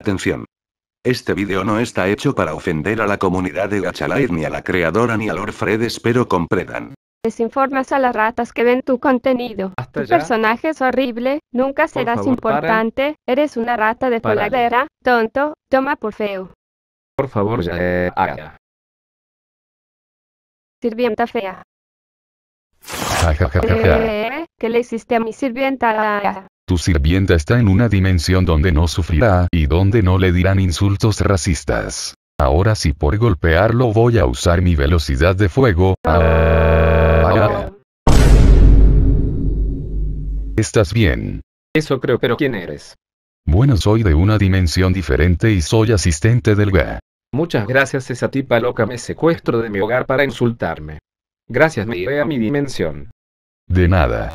Atención. Este vídeo no está hecho para ofender a la comunidad de Gachalaid ni a la creadora ni a Lord Fred, espero comprendan. Desinformas a las ratas que ven tu contenido. tu personaje es horrible, nunca serás importante, eres una rata de coladera. tonto, toma por feo. Por favor, ya. Eh, sirvienta fea. Eh, ¿Qué le hiciste a mi sirvienta? Tu sirvienta está en una dimensión donde no sufrirá y donde no le dirán insultos racistas. Ahora si por golpearlo voy a usar mi velocidad de fuego. ¿Estás bien? Eso creo, pero ¿quién eres? Bueno, soy de una dimensión diferente y soy asistente del GA. Muchas gracias, esa tipa loca me secuestro de mi hogar para insultarme. Gracias, me iré a mi dimensión. De nada.